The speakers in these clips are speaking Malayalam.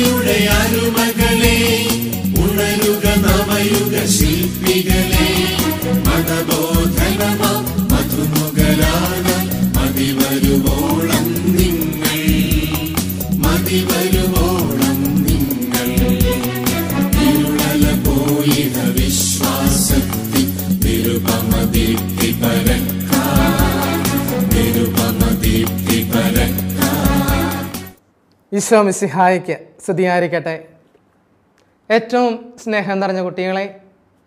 നവയുടെ അനുമകളെ ഉണരുക നവയുക ശില്പികളെ മതബോധനമ മധുമുകളാണ് മതിവരുവോളം നിങ്ങൾ മതിവരുവോളം നിങ്ങൾ ഇരുളല പോയിന വിശ്വാസത്തിൽ നിരുപമ ദീപ്തി പരക്കാ നിരുപമ ദീപ്തി പരക്കാ ഈശോ മിസിഹായിക്ക് സ്തുതിയായിരിക്കട്ടെ ഏറ്റവും സ്നേഹം നിറഞ്ഞ കുട്ടികളെ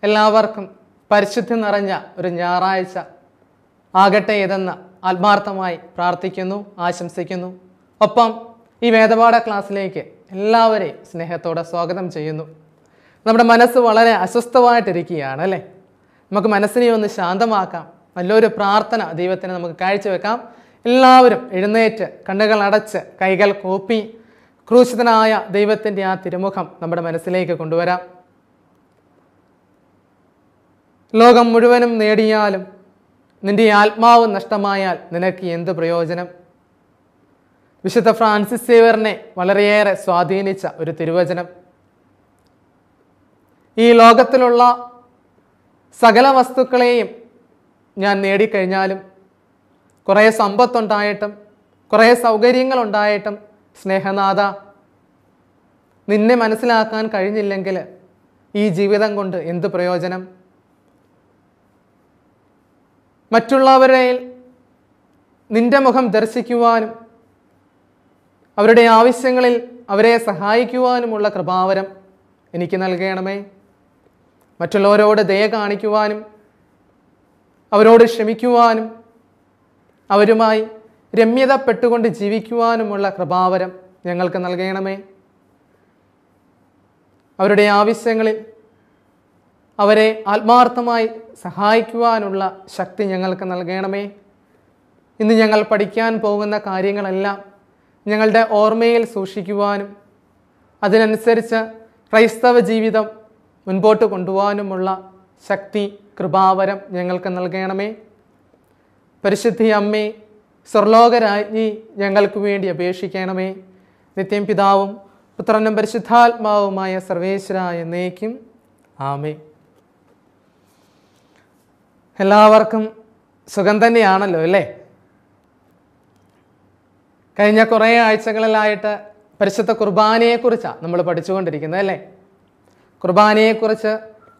എല്ലാവർക്കും പരിശുദ്ധി നിറഞ്ഞ ഒരു ഞായറാഴ്ച ആകട്ടെ ഇതെന്ന് ആത്മാർത്ഥമായി പ്രാർത്ഥിക്കുന്നു ആശംസിക്കുന്നു ഒപ്പം ഈ വേദപാഠ ക്ലാസ്സിലേക്ക് എല്ലാവരെയും സ്നേഹത്തോടെ സ്വാഗതം ചെയ്യുന്നു നമ്മുടെ മനസ്സ് വളരെ അസ്വസ്ഥമായിട്ടിരിക്കുകയാണ് അല്ലേ നമുക്ക് മനസ്സിനെ ഒന്ന് ശാന്തമാക്കാം നല്ലൊരു പ്രാർത്ഥന ദൈവത്തിന് നമുക്ക് കാഴ്ചവെക്കാം എല്ലാവരും എഴുന്നേറ്റ് കണ്ണുകൾ അടച്ച് കൈകൾ കോപ്പി ക്രൂശിതനായ ദൈവത്തിൻ്റെ ആ തിരുമുഖം നമ്മുടെ മനസ്സിലേക്ക് കൊണ്ടുവരാം ലോകം മുഴുവനും നേടിയാലും നിന്റെ ആത്മാവ് നഷ്ടമായാൽ നിനക്ക് എന്ത് പ്രയോജനം വിശുദ്ധ ഫ്രാൻസിസ് സേവറിനെ വളരെയേറെ സ്വാധീനിച്ച ഒരു തിരുവചനം ഈ ലോകത്തിലുള്ള സകല വസ്തുക്കളെയും ഞാൻ നേടിക്കഴിഞ്ഞാലും കുറേ സമ്പത്തുണ്ടായിട്ടും കുറേ സൗകര്യങ്ങളുണ്ടായിട്ടും സ്നേഹനാഥ നിന്നെ മനസ്സിലാക്കാൻ കഴിഞ്ഞില്ലെങ്കിൽ ഈ ജീവിതം കൊണ്ട് എന്ത് പ്രയോജനം മറ്റുള്ളവരെ നിന്റെ മുഖം ദർശിക്കുവാനും അവരുടെ ആവശ്യങ്ങളിൽ അവരെ സഹായിക്കുവാനുമുള്ള കൃപാവരം എനിക്ക് നൽകണമേ മറ്റുള്ളവരോട് ദയ കാണിക്കുവാനും അവരോട് ക്ഷമിക്കുവാനും അവരുമായി രമ്യതപ്പെട്ടുകൊണ്ട് ജീവിക്കുവാനുമുള്ള കൃപാവരം ഞങ്ങൾക്ക് നൽകണമേ അവരുടെ ആവശ്യങ്ങളിൽ അവരെ ആത്മാർത്ഥമായി സഹായിക്കുവാനുള്ള ശക്തി ഞങ്ങൾക്ക് നൽകണമേ ഇന്ന് ഞങ്ങൾ പഠിക്കാൻ പോകുന്ന കാര്യങ്ങളെല്ലാം ഞങ്ങളുടെ ഓർമ്മയിൽ സൂക്ഷിക്കുവാനും അതിനനുസരിച്ച് ക്രൈസ്തവ ജീവിതം മുൻപോട്ട് കൊണ്ടുപോകാനുമുള്ള ശക്തി കൃപാവരം ഞങ്ങൾക്ക് നൽകണമേ പരിശുദ്ധി അമ്മേ സ്വർലോകരാജ്ഞി ഞങ്ങൾക്ക് വേണ്ടി അപേക്ഷിക്കണമേ നിത്യം പിതാവും പുത്രനും പരിശുദ്ധാത്മാവുമായ സർവേശ്വരായ എന്നേക്കും ആമേ എല്ലാവർക്കും സുഖം തന്നെയാണല്ലോ അല്ലേ കഴിഞ്ഞ കുറേ ആഴ്ചകളിലായിട്ട് പരിശുദ്ധ കുർബാനയെക്കുറിച്ചാണ് നമ്മൾ പഠിച്ചുകൊണ്ടിരിക്കുന്നത് അല്ലേ കുർബാനയെക്കുറിച്ച്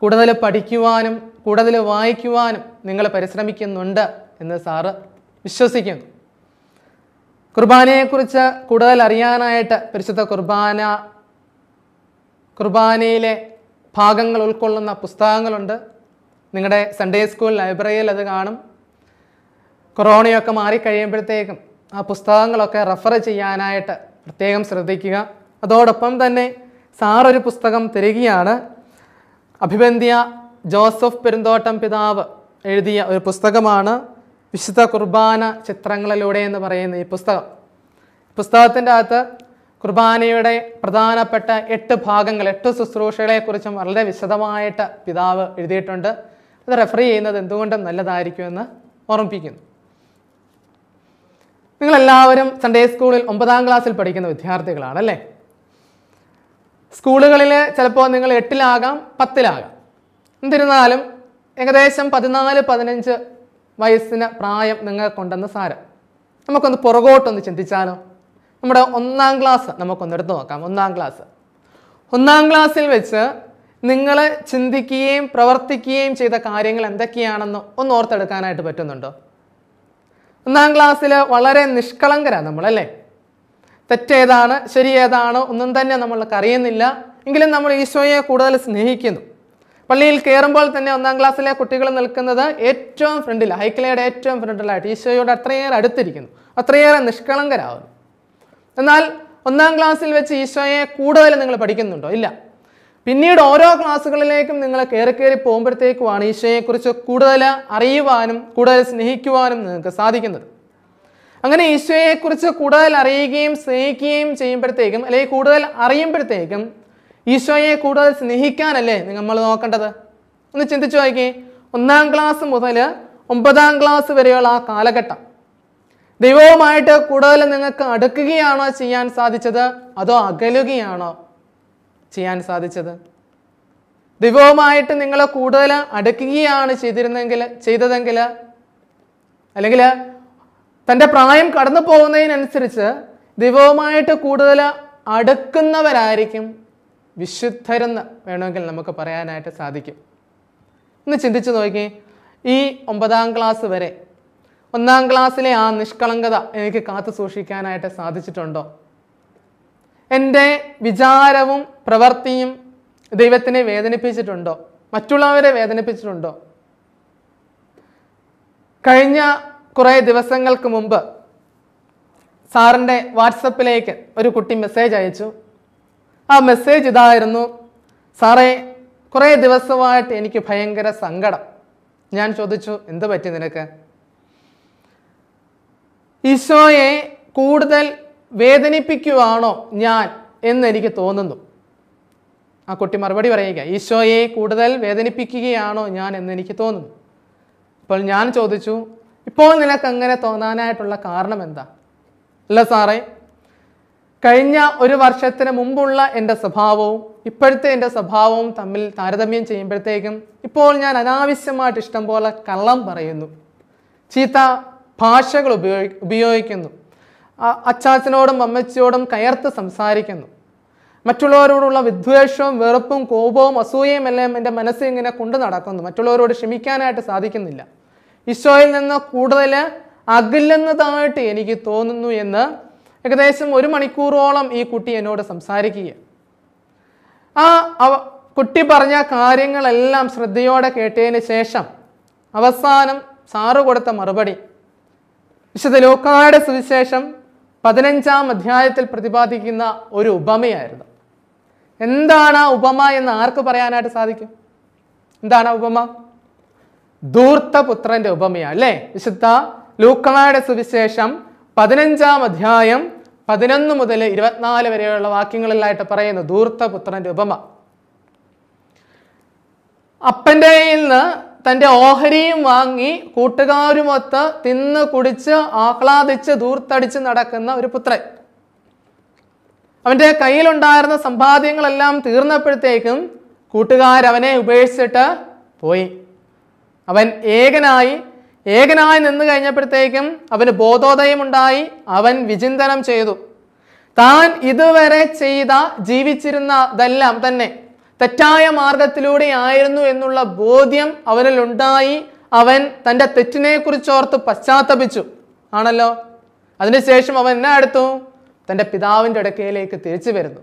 കൂടുതൽ പഠിക്കുവാനും കൂടുതൽ വായിക്കുവാനും നിങ്ങൾ പരിശ്രമിക്കുന്നുണ്ട് എന്ന് സാറ് വിശ്വസിക്കുന്നു കുർബാനയെക്കുറിച്ച് കൂടുതൽ അറിയാനായിട്ട് പരിശുദ്ധ കുർബാന കുർബാനയിലെ ഭാഗങ്ങൾ ഉൾക്കൊള്ളുന്ന പുസ്തകങ്ങളുണ്ട് നിങ്ങളുടെ സൺഡേ സ്കൂൾ ലൈബ്രറിയിൽ അത് കാണും കൊറോണയൊക്കെ മാറിക്കഴിയുമ്പോഴത്തേക്കും ആ പുസ്തകങ്ങളൊക്കെ റെഫർ ചെയ്യാനായിട്ട് പ്രത്യേകം ശ്രദ്ധിക്കുക അതോടൊപ്പം തന്നെ സാറൊരു പുസ്തകം തരികയാണ് അഭിബന്ധ്യ ജോസഫ് പെരുന്തോട്ടം പിതാവ് എഴുതിയ ഒരു പുസ്തകമാണ് വിശുദ്ധ കുർബാന ചിത്രങ്ങളിലൂടെ എന്ന് പറയുന്ന ഈ പുസ്തകം പുസ്തകത്തിൻ്റെ അകത്ത് കുർബാനയുടെ പ്രധാനപ്പെട്ട എട്ട് ഭാഗങ്ങൾ എട്ട് ശുശ്രൂഷകളെക്കുറിച്ചും വളരെ വിശദമായിട്ട് പിതാവ് എഴുതിയിട്ടുണ്ട് അത് റെഫർ ചെയ്യുന്നത് എന്തുകൊണ്ടും നല്ലതായിരിക്കുമെന്ന് ഓർമ്മിപ്പിക്കുന്നു നിങ്ങളെല്ലാവരും സൺഡേ സ്കൂളിൽ ഒമ്പതാം ക്ലാസ്സിൽ പഠിക്കുന്ന വിദ്യാർത്ഥികളാണ് അല്ലേ സ്കൂളുകളിൽ ചിലപ്പോൾ നിങ്ങൾ എട്ടിലാകാം പത്തിലാകാം എന്നിരുന്നാലും ഏകദേശം പതിനാല് പതിനഞ്ച് വയസ്സിന് പ്രായം നിങ്ങൾക്കുണ്ടെന്ന് സാരം നമുക്കൊന്ന് പുറകോട്ടൊന്ന് ചിന്തിച്ചാലോ നമ്മുടെ ഒന്നാം ക്ലാസ് നമുക്കൊന്ന് എടുത്തു നോക്കാം ഒന്നാം ക്ലാസ് ഒന്നാം ക്ലാസ്സിൽ വെച്ച് നിങ്ങൾ ചിന്തിക്കുകയും പ്രവർത്തിക്കുകയും ചെയ്ത കാര്യങ്ങൾ എന്തൊക്കെയാണെന്ന് ഒന്ന് ഓർത്തെടുക്കാനായിട്ട് പറ്റുന്നുണ്ടോ ഒന്നാം ക്ലാസ്സിൽ വളരെ നിഷ്കളങ്കരാണ് നമ്മളല്ലേ തെറ്റേതാണ് ശരിയേതാണ് ഒന്നും തന്നെ നമ്മൾക്ക് അറിയുന്നില്ല എങ്കിലും നമ്മൾ ഈശോയെ കൂടുതൽ സ്നേഹിക്കുന്നു പള്ളിയിൽ കയറുമ്പോൾ തന്നെ ഒന്നാം ക്ലാസ്സിലെ കുട്ടികൾ നിൽക്കുന്നത് ഏറ്റവും ഫ്രണ്ടിൽ ഹൈക്കിളയുടെ ഏറ്റവും ഫ്രണ്ടിലായിട്ട് ഈശോയോട് അത്രയേറെ അടുത്തിരിക്കുന്നു അത്രയേറെ നിഷ്കളങ്കരാകുന്നു എന്നാൽ ഒന്നാം ക്ലാസ്സിൽ വെച്ച് ഈശോയെ കൂടുതൽ നിങ്ങൾ പഠിക്കുന്നുണ്ടോ ഇല്ല പിന്നീട് ഓരോ ക്ലാസ്സുകളിലേക്കും നിങ്ങൾ കയറി കയറി പോകുമ്പോഴത്തേക്കുമാണ് ഈശോയെക്കുറിച്ച് കൂടുതൽ അറിയുവാനും കൂടുതൽ സ്നേഹിക്കുവാനും നിങ്ങൾക്ക് സാധിക്കുന്നത് അങ്ങനെ ഈശോയെക്കുറിച്ച് കൂടുതൽ അറിയുകയും സ്നേഹിക്കുകയും ചെയ്യുമ്പോഴത്തേക്കും അല്ലെങ്കിൽ കൂടുതൽ അറിയുമ്പോഴത്തേക്കും ഈശോയെ കൂടുതൽ സ്നേഹിക്കാനല്ലേ നമ്മൾ നോക്കേണ്ടത് ഒന്ന് ചിന്തിച്ചു നോക്കി ഒന്നാം ക്ലാസ് മുതൽ ഒമ്പതാം ക്ലാസ് വരെയുള്ള ആ കാലഘട്ടം ദൈവവുമായിട്ട് കൂടുതൽ നിങ്ങൾക്ക് അടുക്കുകയാണോ ചെയ്യാൻ സാധിച്ചത് അതോ അകലുകയാണോ ചെയ്യാൻ സാധിച്ചത് ദൈവവുമായിട്ട് നിങ്ങൾ കൂടുതൽ അടുക്കുകയാണ് ചെയ്തിരുന്നെങ്കിൽ ചെയ്തതെങ്കിൽ അല്ലെങ്കിൽ തൻ്റെ പ്രായം കടന്നു പോകുന്നതിനനുസരിച്ച് ദൈവവുമായിട്ട് കൂടുതൽ അടുക്കുന്നവരായിരിക്കും വിശുദ്ധരെന്ന് വേണമെങ്കിൽ നമുക്ക് പറയാനായിട്ട് സാധിക്കും ഒന്ന് ചിന്തിച്ചു നോക്കി ഈ ഒമ്പതാം ക്ലാസ് വരെ ഒന്നാം ക്ലാസ്സിലെ ആ നിഷ്കളങ്കത എനിക്ക് കാത്തു സൂക്ഷിക്കാനായിട്ട് സാധിച്ചിട്ടുണ്ടോ എൻ്റെ വിചാരവും പ്രവൃത്തിയും ദൈവത്തിനെ വേദനിപ്പിച്ചിട്ടുണ്ടോ മറ്റുള്ളവരെ വേദനിപ്പിച്ചിട്ടുണ്ടോ കഴിഞ്ഞ കുറേ ദിവസങ്ങൾക്ക് മുമ്പ് സാറിൻ്റെ വാട്സപ്പിലേക്ക് ഒരു കുട്ടി മെസ്സേജ് അയച്ചു ആ മെസ്സേജ് ഇതായിരുന്നു സാറേ കുറേ ദിവസമായിട്ട് എനിക്ക് ഭയങ്കര സങ്കടം ഞാൻ ചോദിച്ചു എന്ത് പറ്റി നിനക്ക് ഈശോയെ കൂടുതൽ വേദനിപ്പിക്കുവാണോ ഞാൻ എന്നെനിക്ക് തോന്നുന്നു ആ കുട്ടി മറുപടി പറയുക ഈശോയെ കൂടുതൽ വേദനിപ്പിക്കുകയാണോ ഞാൻ എന്നെനിക്ക് തോന്നുന്നു അപ്പോൾ ഞാൻ ചോദിച്ചു ഇപ്പോൾ നിനക്ക് അങ്ങനെ തോന്നാനായിട്ടുള്ള കാരണം എന്താ അല്ല സാറേ കഴിഞ്ഞ ഒരു വർഷത്തിന് മുമ്പുള്ള എൻ്റെ സ്വഭാവവും ഇപ്പോഴത്തെ എൻ്റെ സ്വഭാവവും തമ്മിൽ താരതമ്യം ചെയ്യുമ്പോഴത്തേക്കും ഇപ്പോൾ ഞാൻ അനാവശ്യമായിട്ട് ഇഷ്ടം പോലെ കള്ളം പറയുന്നു ചീത്ത ഭാഷകൾ ഉപയോഗി ഉപയോഗിക്കുന്നു അച്ചാച്ചനോടും അമ്മച്ചിയോടും കയർത്ത് സംസാരിക്കുന്നു മറ്റുള്ളവരോടുള്ള വിദ്വേഷവും വെറുപ്പും കോപവും അസൂയയും എല്ലാം എൻ്റെ മനസ്സിൽ ഇങ്ങനെ കൊണ്ടു നടക്കുന്നു മറ്റുള്ളവരോട് ക്ഷമിക്കാനായിട്ട് സാധിക്കുന്നില്ല ഈശോയിൽ നിന്ന് കൂടുതൽ അകലുന്നതായിട്ട് എനിക്ക് തോന്നുന്നു എന്ന് ഏകദേശം ഒരു മണിക്കൂറോളം ഈ കുട്ടി എന്നോട് സംസാരിക്കുക ആ കുട്ടി പറഞ്ഞ കാര്യങ്ങളെല്ലാം ശ്രദ്ധയോടെ കേട്ടതിന് ശേഷം അവസാനം സാറ് കൊടുത്ത മറുപടി വിശുദ്ധ ലോക്കായുടെ സുവിശേഷം പതിനഞ്ചാം അധ്യായത്തിൽ പ്രതിപാദിക്കുന്ന ഒരു ഉപമയായിരുന്നു എന്താണ് ആ ഉപമ എന്ന് ആർക്ക് പറയാനായിട്ട് സാധിക്കും എന്താണ് ആ ഉപമ പുത്രന്റെ ഉപമയാണ് അല്ലേ വിശുദ്ധ ലൂക്കായുടെ സുവിശേഷം പതിനഞ്ചാം അധ്യായം പതിനൊന്ന് മുതൽ ഇരുപത്തിനാല് വരെയുള്ള വാക്യങ്ങളിലായിട്ട് പറയുന്നു ധൂർത്തപുത്രൻ്റെ ഉപമ അപ്പൻ്റെ നിന്ന് തൻ്റെ ഓഹരിയും വാങ്ങി കൂട്ടുകാരുമൊത്ത് തിന്ന് കുടിച്ച് ആഹ്ലാദിച്ച് ദൂർത്തടിച്ച് നടക്കുന്ന ഒരു പുത്രൻ അവൻ്റെ കയ്യിലുണ്ടായിരുന്ന സമ്പാദ്യങ്ങളെല്ലാം തീർന്നപ്പോഴത്തേക്കും കൂട്ടുകാരവനെ ഉപേക്ഷിച്ചിട്ട് പോയി അവൻ ഏകനായി ഏകനായി നിന്നു കഴിഞ്ഞപ്പോഴത്തേക്കും അവന് ബോധോദയമുണ്ടായി അവൻ വിചിന്തനം ചെയ്തു താൻ ഇതുവരെ ചെയ്ത ജീവിച്ചിരുന്നതെല്ലാം തന്നെ തെറ്റായ മാർഗത്തിലൂടെ ആയിരുന്നു എന്നുള്ള ബോധ്യം അവനിൽ ഉണ്ടായി അവൻ തൻ്റെ തെറ്റിനെക്കുറിച്ചോർത്ത് പശ്ചാത്തപിച്ചു ആണല്ലോ അതിനുശേഷം അവൻ എന്നെ എടുത്തു തൻ്റെ പിതാവിൻ്റെ ഇടക്കയിലേക്ക് തിരിച്ചു വരുന്നു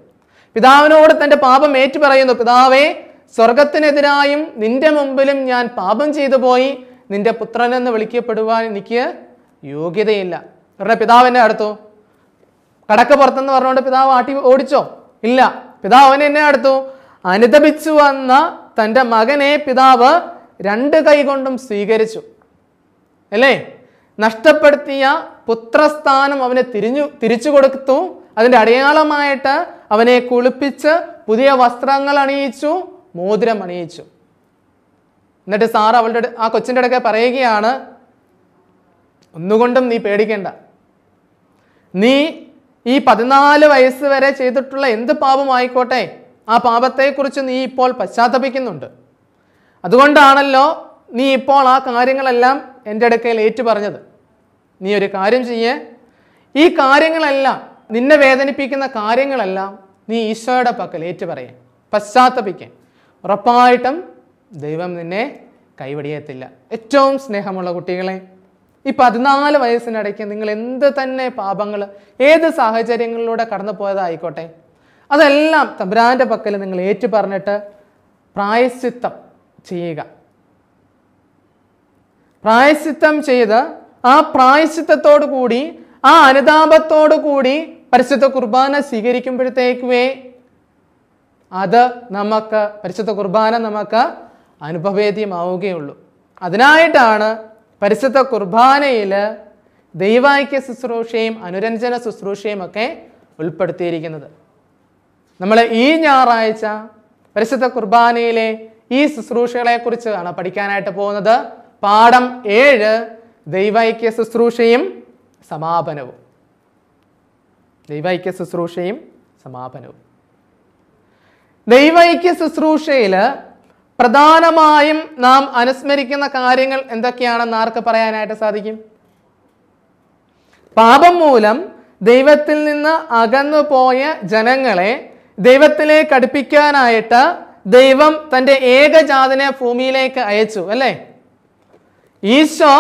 പിതാവിനോട് തൻ്റെ പാപം ഏറ്റു പറയുന്നു പിതാവേ സ്വർഗത്തിനെതിരായും നിന്റെ മുമ്പിലും ഞാൻ പാപം ചെയ്തു പോയി നിന്റെ പുത്രനെന്ന് വിളിക്കപ്പെടുവാൻ എനിക്ക് യോഗ്യതയില്ല ഇവരുടെ പിതാവിനെ അടുത്തു കടക്ക് പുറത്തെന്ന് പറഞ്ഞുകൊണ്ട് പിതാവ് ആട്ടി ഓടിച്ചോ ഇല്ല പിതാവ് അവനെ എന്നെ അടുത്തു അനുദപിച്ചു വന്ന തൻ്റെ മകനെ പിതാവ് രണ്ട് കൈകൊണ്ടും സ്വീകരിച്ചു അല്ലേ നഷ്ടപ്പെടുത്തിയ പുത്രസ്ഥാനം അവനെ തിരിഞ്ഞു തിരിച്ചു കൊടുത്തു അതിൻ്റെ അടയാളമായിട്ട് അവനെ കുളിപ്പിച്ച് പുതിയ വസ്ത്രങ്ങൾ അണിയിച്ചു മോതിരം അണിയിച്ചു എന്നിട്ട് സാർ അവളുടെ ആ കൊച്ചിൻ്റെ അടുക്കെ പറയുകയാണ് ഒന്നുകൊണ്ടും നീ പേടിക്കേണ്ട നീ ഈ പതിനാല് വയസ്സ് വരെ ചെയ്തിട്ടുള്ള എന്ത് പാപമായിക്കോട്ടെ ആ പാപത്തെക്കുറിച്ച് നീ ഇപ്പോൾ പശ്ചാത്തപിക്കുന്നുണ്ട് അതുകൊണ്ടാണല്ലോ നീ ഇപ്പോൾ ആ കാര്യങ്ങളെല്ലാം എൻ്റെ അടുക്കയിൽ ഏറ്റു പറഞ്ഞത് നീ ഒരു കാര്യം ചെയ്യേ ഈ കാര്യങ്ങളെല്ലാം നിന്നെ വേദനിപ്പിക്കുന്ന കാര്യങ്ങളെല്ലാം നീ ഈശോയുടെ പക്കൽ ഏറ്റു പറയേ പശ്ചാത്തപിക്കേ ഉറപ്പായിട്ടും ദൈവം നിന്നെ കൈവടിയത്തില്ല ഏറ്റവും സ്നേഹമുള്ള കുട്ടികളെ ഈ പതിനാല് വയസ്സിനിടയ്ക്ക് നിങ്ങൾ എന്ത് തന്നെ പാപങ്ങൾ ഏത് സാഹചര്യങ്ങളിലൂടെ കടന്നു പോയതായിക്കോട്ടെ അതെല്ലാം തമ്പുരാൻ്റെ പക്കൽ നിങ്ങൾ ഏറ്റു പറഞ്ഞിട്ട് പ്രായശ്ചിത്തം ചെയ്യുക പ്രായശ്ചിത്തം ചെയ്ത് ആ പ്രായശ്ചിത്തത്തോടു കൂടി ആ അനുതാപത്തോടു കൂടി പരിശുദ്ധ കുർബാന സ്വീകരിക്കുമ്പോഴത്തേക്കുവേ അത് നമുക്ക് പരിശുദ്ധ കുർബാന നമുക്ക് അനുഭവേദ്യമാവുകയുള്ളൂ അതിനായിട്ടാണ് പരിശുദ്ധ കുർബാനയിൽ ദൈവാക്യ ശുശ്രൂഷയും അനുരഞ്ജന ശുശ്രൂഷയും ഒക്കെ ഉൾപ്പെടുത്തിയിരിക്കുന്നത് നമ്മൾ ഈ ഞായറാഴ്ച പരിശുദ്ധ കുർബാനയിലെ ഈ ശുശ്രൂഷകളെക്കുറിച്ചാണ് പഠിക്കാനായിട്ട് പോകുന്നത് പാഠം ഏഴ് ദൈവൈക്യ ശുശ്രൂഷയും സമാപനവും ദൈവൈക്യ ശുശ്രൂഷയും സമാപനവും ദൈവൈക്യ ശുശ്രൂഷയിൽ പ്രധാനമായും നാം അനുസ്മരിക്കുന്ന കാര്യങ്ങൾ എന്തൊക്കെയാണെന്ന് ആർക്ക് പറയാനായിട്ട് സാധിക്കും പാപം മൂലം ദൈവത്തിൽ നിന്ന് അകന്നു പോയ ജനങ്ങളെ ദൈവത്തിലേക്ക് അടുപ്പിക്കാനായിട്ട് ദൈവം തൻ്റെ ഏകജാതനെ ഭൂമിയിലേക്ക് അയച്ചു അല്ലേ ഈശോ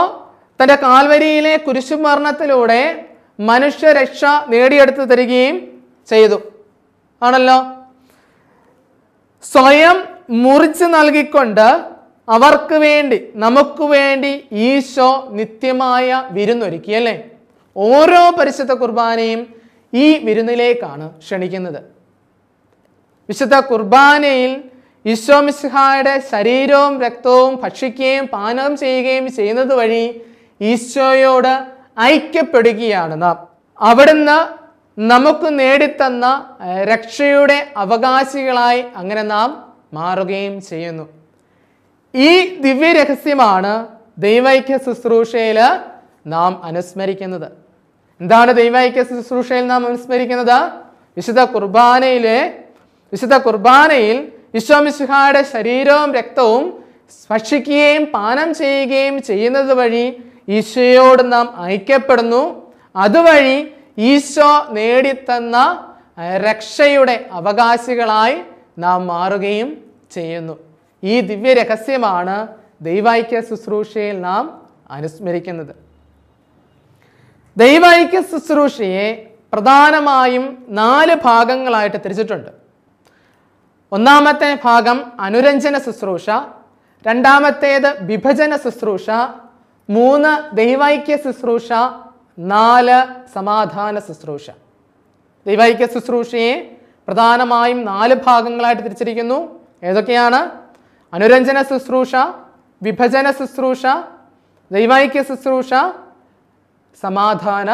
തൻ്റെ കാൽവരിയിലെ കുരിശുമരണത്തിലൂടെ മനുഷ്യരക്ഷ നേടിയെടുത്തു തരികയും ചെയ്തു ആണല്ലോ സ്വയം മുറിച്ച് നൽകിക്കൊണ്ട് അവർക്ക് വേണ്ടി നമുക്ക് വേണ്ടി ഈശോ നിത്യമായ വിരുന്നൊരുക്കി അല്ലേ ഓരോ പരിശുദ്ധ കുർബാനയും ഈ വിരുന്നിലേക്കാണ് ക്ഷണിക്കുന്നത് വിശുദ്ധ കുർബാനയിൽ ഈശോ മിസ്ഹായുടെ ശരീരവും രക്തവും ഭക്ഷിക്കുകയും പാനകം ചെയ്യുകയും ചെയ്യുന്നത് വഴി ഈശോയോട് ഐക്യപ്പെടുകയാണ് നാം അവിടുന്ന് നമുക്ക് നേടിത്തന്ന രക്ഷയുടെ അവകാശികളായി അങ്ങനെ നാം മാറുകയും ചെയ്യുന്നു ഈ ദിവ്യ രഹസ്യമാണ് ദൈവൈക്യ ശുശ്രൂഷയിൽ നാം അനുസ്മരിക്കുന്നത് എന്താണ് ദൈവൈക്യ ശുശ്രൂഷയിൽ നാം അനുസ്മരിക്കുന്നത് വിശുദ്ധ കുർബാനയിലെ വിശുദ്ധ കുർബാനയിൽ വിശ്വമിശുഹായുടെ ശരീരവും രക്തവും സ്പർശിക്കുകയും പാനം ചെയ്യുകയും ചെയ്യുന്നത് വഴി ഈശോയോട് നാം ഐക്യപ്പെടുന്നു അതുവഴി ഈശോ നേടിത്തന്ന രക്ഷയുടെ അവകാശികളായി നാം മാറുകയും ചെയ്യുന്നു ഈ ദിവ്യ രഹസ്യമാണ് ദൈവൈക്യ ശുശ്രൂഷയിൽ നാം അനുസ്മരിക്കുന്നത് ദൈവൈക്യ ശുശ്രൂഷയെ പ്രധാനമായും നാല് ഭാഗങ്ങളായിട്ട് തിരിച്ചിട്ടുണ്ട് ഒന്നാമത്തെ ഭാഗം അനുരഞ്ജന ശുശ്രൂഷ രണ്ടാമത്തേത് വിഭജന ശുശ്രൂഷ മൂന്ന് ദൈവൈക്യ ശുശ്രൂഷ നാല് സമാധാന ശുശ്രൂഷ ദൈവൈക്യ ശുശ്രൂഷയെ പ്രധാനമായും നാല് ഭാഗങ്ങളായിട്ട് തിരിച്ചിരിക്കുന്നു ഏതൊക്കെയാണ് അനുരഞ്ജന ശുശ്രൂഷ വിഭജന ശുശ്രൂഷ ദൈവൈക്യ ശുശ്രൂഷ സമാധാന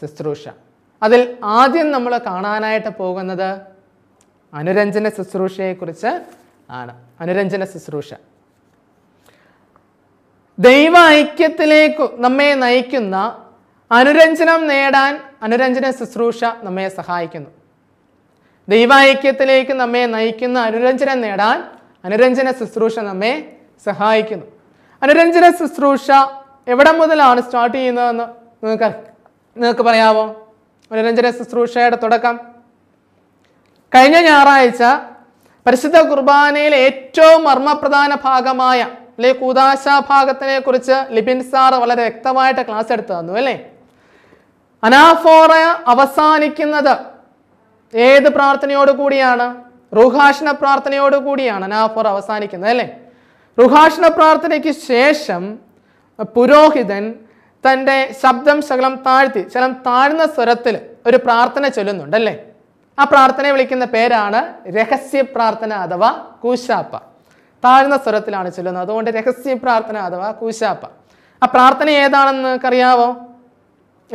ശുശ്രൂഷ അതിൽ ആദ്യം നമ്മൾ കാണാനായിട്ട് പോകുന്നത് അനുരഞ്ജന ശുശ്രൂഷയെക്കുറിച്ച് ആണ് അനുരഞ്ജന ശുശ്രൂഷ ദൈവ ഐക്യത്തിലേക്ക് നമ്മെ നയിക്കുന്ന അനുരഞ്ജനം നേടാൻ അനുരഞ്ജന ശുശ്രൂഷ നമ്മെ സഹായിക്കുന്നു ദൈവൈക്യത്തിലേക്ക് നമ്മെ നയിക്കുന്ന അനുരഞ്ജന നേടാൻ അനുരഞ്ജന ശുശ്രൂഷ നമ്മെ സഹായിക്കുന്നു അനുരഞ്ജന ശുശ്രൂഷ എവിടെ മുതലാണ് സ്റ്റാർട്ട് ചെയ്യുന്നതെന്ന് നിങ്ങൾക്ക് നിങ്ങൾക്ക് പറയാമോ അനുരഞ്ജന ശുശ്രൂഷയുടെ തുടക്കം കഴിഞ്ഞ ഞായറാഴ്ച പരിശുദ്ധ കുർബാനയിൽ ഏറ്റവും മർമ്മപ്രധാന ഭാഗമായ അല്ലെ കൂതാശ ഭാഗത്തിനെ കുറിച്ച് ലിബിൻ സാർ വളരെ വ്യക്തമായിട്ട് ക്ലാസ് എടുത്തു തന്നു അല്ലേ അനാഫോറ അവസാനിക്കുന്നത് ഏത് പ്രാർത്ഥനയോട് കൂടിയാണ് റുഹാഷണ പ്രാർത്ഥനയോട് കൂടിയാണ് നാഫർ അവസാനിക്കുന്നത് അല്ലേ റുഹാഷണ പ്രാർത്ഥനയ്ക്ക് ശേഷം പുരോഹിതൻ തൻ്റെ ശബ്ദം ശകലം താഴ്ത്തി ശകലം താഴ്ന്ന സ്വരത്തിൽ ഒരു പ്രാർത്ഥന ചൊല്ലുന്നുണ്ട് അല്ലേ ആ പ്രാർത്ഥനയെ വിളിക്കുന്ന പേരാണ് രഹസ്യ പ്രാർത്ഥന അഥവാ കൂശാപ്പ താഴ്ന്ന സ്വരത്തിലാണ് ചൊല്ലുന്നത് അതുകൊണ്ട് രഹസ്യ പ്രാർത്ഥന അഥവാ കൂശാപ്പ ആ പ്രാർത്ഥന ഏതാണെന്ന് അറിയാവോ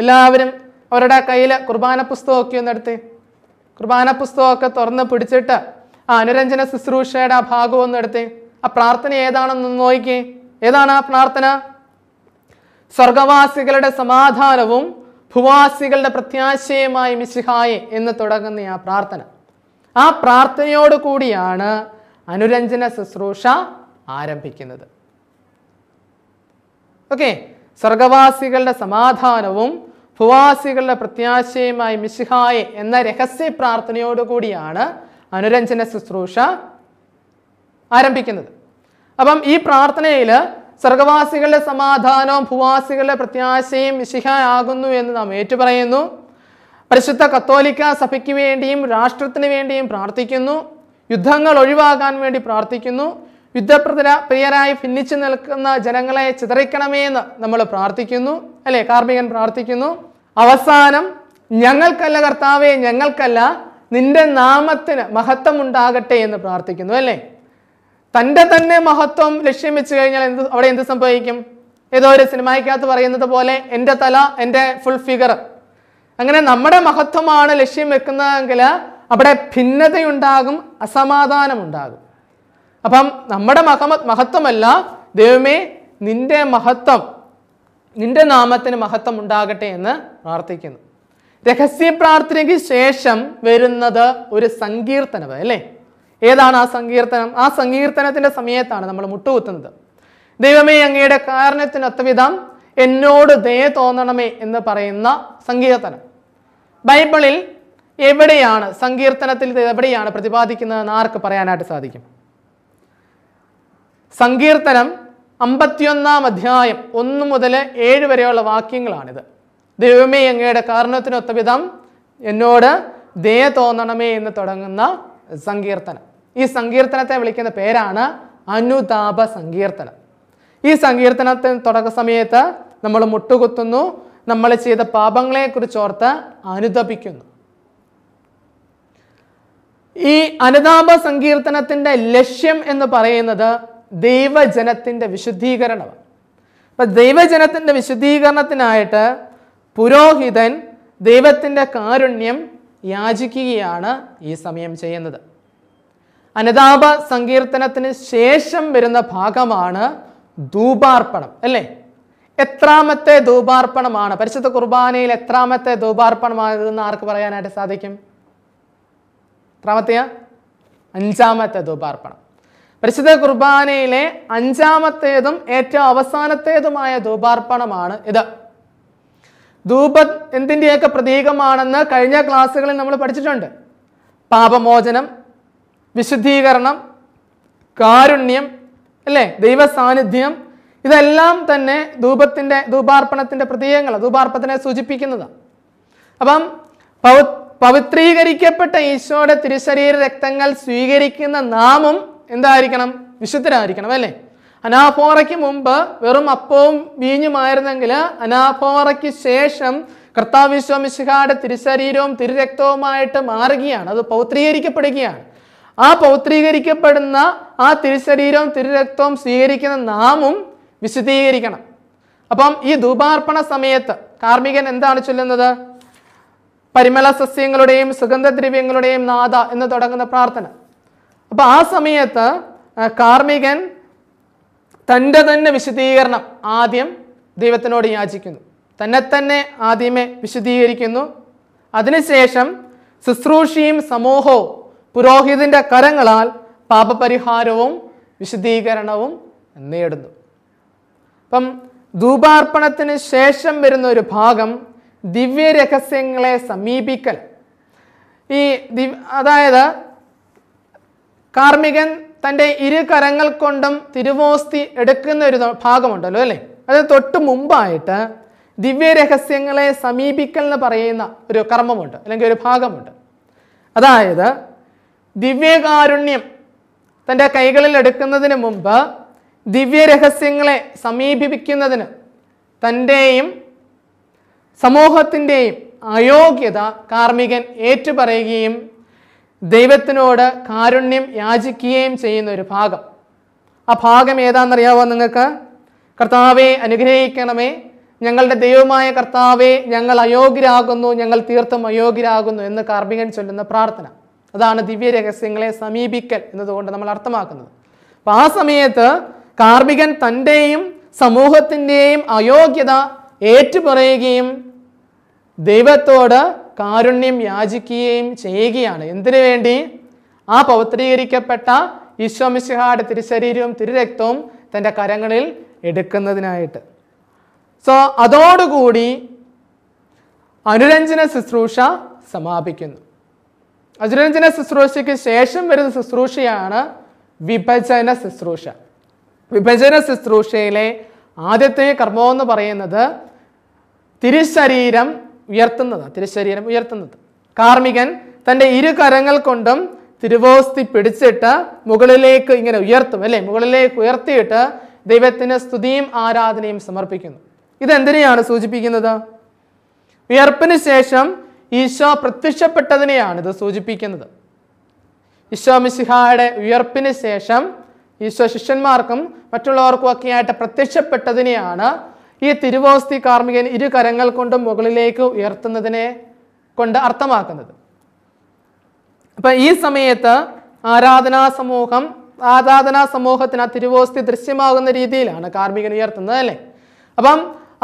എല്ലാവരും അവരുടെ കയ്യിൽ കുർബാന പുസ്തകമൊക്കെ ഒന്നെടുത്ത് കുർബാന പുസ്തകമൊക്കെ തുറന്ന് പിടിച്ചിട്ട് ആ അനുരഞ്ജന ശുശ്രൂഷയുടെ ആ ഭാഗം ഒന്ന് എടുത്തേ ആ പ്രാർത്ഥന ഏതാണെന്ന് നോക്കിക്കേ ഏതാണ് ആ പ്രാർത്ഥന സ്വർഗവാസികളുടെ സമാധാനവും ഭുവാസികളുടെ പ്രത്യാശയുമായി മിശിഹായി എന്ന് തുടങ്ങുന്ന ആ പ്രാർത്ഥന ആ പ്രാർത്ഥനയോട് കൂടിയാണ് അനുരഞ്ജന ശുശ്രൂഷ ആരംഭിക്കുന്നത് ഓക്കെ സ്വർഗവാസികളുടെ സമാധാനവും ഭുവാസികളുടെ പ്രത്യാശയുമായി മിശിഹായെ എന്ന രഹസ്യ പ്രാർത്ഥനയോടുകൂടിയാണ് അനുരഞ്ജന ശുശ്രൂഷ ആരംഭിക്കുന്നത് അപ്പം ഈ പ്രാർത്ഥനയിൽ സ്വർഗവാസികളുടെ സമാധാനവും ഭുവാസികളുടെ പ്രത്യാശയും മിശിഹായാകുന്നു എന്ന് നാം ഏറ്റുപറയുന്നു പരിശുദ്ധ കത്തോലിക്ക സഭയ്ക്ക് വേണ്ടിയും രാഷ്ട്രത്തിന് വേണ്ടിയും പ്രാർത്ഥിക്കുന്നു യുദ്ധങ്ങൾ ഒഴിവാകാൻ വേണ്ടി പ്രാർത്ഥിക്കുന്നു യുദ്ധപ്രതിര പ്രിയരായി ഭിന്നിച്ചു നിൽക്കുന്ന ജനങ്ങളെ ചിതറിക്കണമേ എന്ന് നമ്മൾ പ്രാർത്ഥിക്കുന്നു അല്ലെ കാർമികൻ പ്രാർത്ഥിക്കുന്നു അവസാനം ഞങ്ങൾക്കല്ല കർത്താവെ ഞങ്ങൾക്കല്ല നിന്റെ നാമത്തിന് മഹത്വം ഉണ്ടാകട്ടെ എന്ന് പ്രാർത്ഥിക്കുന്നു അല്ലേ തൻ്റെ തന്നെ മഹത്വം ലക്ഷ്യം വെച്ച് കഴിഞ്ഞാൽ എന്ത് അവിടെ എന്ത് സംഭവിക്കും ഏതോ ഒരു സിനിമയ്ക്കകത്ത് പറയുന്നത് പോലെ എൻ്റെ തല എൻ്റെ ഫുൾ ഫിഗർ അങ്ങനെ നമ്മുടെ മഹത്വമാണ് ലക്ഷ്യം വെക്കുന്നതെങ്കിൽ അവിടെ ഭിന്നതയുണ്ടാകും അസമാധാനം ഉണ്ടാകും അപ്പം നമ്മുടെ മഹമ മഹത്വമല്ല ദൈവമേ നിന്റെ മഹത്വം നിന്റെ നാമത്തിന് മഹത്വം ഉണ്ടാകട്ടെ എന്ന് പ്രാർത്ഥിക്കുന്നു രഹസ്യ പ്രാർത്ഥനയ്ക്ക് ശേഷം വരുന്നത് ഒരു സങ്കീർത്തനം അല്ലേ ഏതാണ് ആ സങ്കീർത്തനം ആ സങ്കീർത്തനത്തിൻ്റെ സമയത്താണ് നമ്മൾ മുട്ടുകുത്തുന്നത് ദൈവമേ അങ്ങയുടെ കാരണത്തിനൊത്തവിധം എന്നോട് ദയ തോന്നണമേ എന്ന് പറയുന്ന സങ്കീർത്തനം ബൈബിളിൽ എവിടെയാണ് സങ്കീർത്തനത്തിൽ എവിടെയാണ് പ്രതിപാദിക്കുന്നത് ആർക്ക് പറയാനായിട്ട് സാധിക്കും സങ്കീർത്തനം അമ്പത്തിയൊന്നാം അധ്യായം ഒന്ന് മുതൽ ഏഴ് വരെയുള്ള വാക്യങ്ങളാണിത് ദൈവമേ അങ്ങയുടെ കാരണത്തിനൊത്ത വിധം എന്നോട് ദയ തോന്നണമേ എന്ന് തുടങ്ങുന്ന സങ്കീർത്തനം ഈ സങ്കീർത്തനത്തെ വിളിക്കുന്ന പേരാണ് അനുതാപ സങ്കീർത്തനം ഈ സങ്കീർത്തനത്തിന് തുടക്ക സമയത്ത് നമ്മൾ മുട്ടുകുത്തുന്നു നമ്മൾ ചെയ്ത പാപങ്ങളെക്കുറിച്ച് ഓർത്ത് അനുതപിക്കുന്നു ഈ അനുതാപ സങ്കീർത്തനത്തിൻ്റെ ലക്ഷ്യം എന്ന് പറയുന്നത് ദൈവജനത്തിൻ്റെ വിശുദ്ധീകരണമാണ് അപ്പം ദൈവജനത്തിൻ്റെ വിശുദ്ധീകരണത്തിനായിട്ട് പുരോഹിതൻ ദൈവത്തിൻ്റെ കാരുണ്യം യാചിക്കുകയാണ് ഈ സമയം ചെയ്യുന്നത് അനുതാപ സങ്കീർത്തനത്തിന് ശേഷം വരുന്ന ഭാഗമാണ് ധൂപാർപ്പണം അല്ലേ എത്രാമത്തെ ധൂപാർപ്പണമാണ് പരിശുദ്ധ കുർബാനയിൽ എത്രാമത്തെ ധൂപാർപ്പണമാണെന്ന് ആർക്ക് പറയാനായിട്ട് സാധിക്കും എത്രാമത്തെയാ അഞ്ചാമത്തെ ധൂപാർപ്പണം പരിശുദ്ധ കുർബാനയിലെ അഞ്ചാമത്തേതും ഏറ്റവും അവസാനത്തേതുമായ ധൂപാർപ്പണമാണ് ഇത് ധൂപ എന്തിൻ്റെയൊക്കെ പ്രതീകമാണെന്ന് കഴിഞ്ഞ ക്ലാസ്സുകളിൽ നമ്മൾ പഠിച്ചിട്ടുണ്ട് പാപമോചനം വിശുദ്ധീകരണം കാരുണ്യം അല്ലേ ദൈവ സാന്നിധ്യം ഇതെല്ലാം തന്നെ ധൂപത്തിൻ്റെ ധൂപാർപ്പണത്തിൻ്റെ പ്രതീകങ്ങൾ ധൂപാർപ്പത്തിനെ സൂചിപ്പിക്കുന്നതാണ് അപ്പം പവി പവിത്രീകരിക്കപ്പെട്ട ഈശോയുടെ തിരുശരീര രക്തങ്ങൾ സ്വീകരിക്കുന്ന നാമം എന്തായിരിക്കണം വിശുദ്ധരായിരിക്കണം അല്ലേ അനാഫോറയ്ക്ക് മുമ്പ് വെറും അപ്പവും വീഞ്ഞുമായിരുന്നെങ്കിൽ അനാഫോറയ്ക്ക് ശേഷം കർത്താവ് വിശ്വമിശിഹാടെ തിരുശരീരവും തിരുരക്തവുമായിട്ട് മാറുകയാണ് അത് പൗത്രീകരിക്കപ്പെടുകയാണ് ആ പൗത്രീകരിക്കപ്പെടുന്ന ആ തിരുശരീരവും തിരുരക്തവും സ്വീകരിക്കുന്ന നാമും വിശദീകരിക്കണം അപ്പം ഈ ധൂപാർപ്പണ സമയത്ത് കാർമികൻ എന്താണ് ചൊല്ലുന്നത് പരിമള സസ്യങ്ങളുടെയും സുഗന്ധദ്രവ്യങ്ങളുടെയും നാദ എന്ന് തുടങ്ങുന്ന പ്രാർത്ഥന അപ്പോൾ ആ സമയത്ത് കാർമികൻ തൻ്റെ തന്നെ വിശദീകരണം ആദ്യം ദൈവത്തിനോട് യാചിക്കുന്നു തന്നെ തന്നെ ആദ്യമേ വിശദീകരിക്കുന്നു അതിനുശേഷം ശുശ്രൂഷയും സമൂഹവും പുരോഹിതൻ്റെ കരങ്ങളാൽ പാപപരിഹാരവും വിശദീകരണവും നേടുന്നു അപ്പം ധൂപാർപ്പണത്തിന് ശേഷം വരുന്ന ഒരു ഭാഗം ദിവ്യ രഹസ്യങ്ങളെ സമീപിക്കൽ ഈ അതായത് കാർമികൻ തൻ്റെ ഇരു കരങ്ങൾ കൊണ്ടും തിരുവോസ്തി എടുക്കുന്ന ഒരു ഭാഗമുണ്ടല്ലോ അല്ലേ അത് തൊട്ട് മുമ്പായിട്ട് ദിവ്യരഹസ്യങ്ങളെ സമീപിക്കൽ എന്ന് പറയുന്ന ഒരു കർമ്മമുണ്ട് അല്ലെങ്കിൽ ഒരു ഭാഗമുണ്ട് അതായത് ദിവ്യകാരുണ്യം തൻ്റെ കൈകളിൽ എടുക്കുന്നതിന് മുമ്പ് ദിവ്യരഹസ്യങ്ങളെ സമീപിക്കുന്നതിന് തൻ്റെയും സമൂഹത്തിൻ്റെയും അയോഗ്യത കാർമികൻ ഏറ്റുപറയുകയും ദൈവത്തിനോട് കാരുണ്യം യാചിക്കുകയും ചെയ്യുന്ന ഒരു ഭാഗം ആ ഭാഗം ഏതാണെന്നറിയാവോ നിങ്ങൾക്ക് കർത്താവെ അനുഗ്രഹിക്കണമേ ഞങ്ങളുടെ ദൈവമായ കർത്താവെ ഞങ്ങൾ അയോഗ്യരാകുന്നു ഞങ്ങൾ തീർത്ഥം അയോഗ്യരാകുന്നു എന്ന് കാർമികൻ ചൊല്ലുന്ന പ്രാർത്ഥന അതാണ് ദിവ്യ രഹസ്യങ്ങളെ സമീപിക്കൽ എന്നതുകൊണ്ട് നമ്മൾ അർത്ഥമാക്കുന്നത് അപ്പം ആ സമയത്ത് കാർമികൻ തൻ്റെയും സമൂഹത്തിൻ്റെയും അയോഗ്യത ഏറ്റുപറയുകയും ദൈവത്തോട് കാരുണ്യം യാചിക്കുകയും ചെയ്യുകയാണ് എന്തിനു വേണ്ടി ആ പൗത്രീകരിക്കപ്പെട്ട ഈശോമിശിഹാട് തിരുശരീരവും തിരുരക്തവും തൻ്റെ കരങ്ങളിൽ എടുക്കുന്നതിനായിട്ട് സോ അതോടുകൂടി അനുരഞ്ജന ശുശ്രൂഷ സമാപിക്കുന്നു അനുരഞ്ജന ശുശ്രൂഷയ്ക്ക് ശേഷം വരുന്ന ശുശ്രൂഷയാണ് വിഭജന ശുശ്രൂഷ വിഭജന ശുശ്രൂഷയിലെ ആദ്യത്തെ കർമ്മമെന്ന് എന്ന് പറയുന്നത് തിരുശരീരം ഉയർത്തുന്നത് തിരുശരീരം ഉയർത്തുന്നത് കാർമികൻ തൻ്റെ ഇരു കരങ്ങൾ കൊണ്ടും തിരുവോസ്തി പിടിച്ചിട്ട് മുകളിലേക്ക് ഇങ്ങനെ ഉയർത്തും അല്ലേ മുകളിലേക്ക് ഉയർത്തിയിട്ട് ദൈവത്തിന് സ്തുതിയും ആരാധനയും സമർപ്പിക്കുന്നു ഇതെന്തിനെയാണ് സൂചിപ്പിക്കുന്നത് ഉയർപ്പിന് ശേഷം ഈശോ പ്രത്യക്ഷപ്പെട്ടതിനെയാണ് ഇത് സൂചിപ്പിക്കുന്നത് ഈശോ മിശിഹായുടെ ഉയർപ്പിന് ശേഷം ഈശോ ശിഷ്യന്മാർക്കും മറ്റുള്ളവർക്കും ഒക്കെ ആയിട്ട് പ്രത്യക്ഷപ്പെട്ടതിനെയാണ് ഈ തിരുവോസ്തി കാർമികൻ ഇരു കരങ്ങൾ കൊണ്ട് മുകളിലേക്ക് ഉയർത്തുന്നതിനെ കൊണ്ട് അർത്ഥമാക്കുന്നത് അപ്പം ഈ സമയത്ത് ആരാധനാ സമൂഹം ആരാധനാ സമൂഹത്തിന് ആ തിരുവോസ്തി ദൃശ്യമാകുന്ന രീതിയിലാണ് കാർമികൻ ഉയർത്തുന്നത് അല്ലേ അപ്പം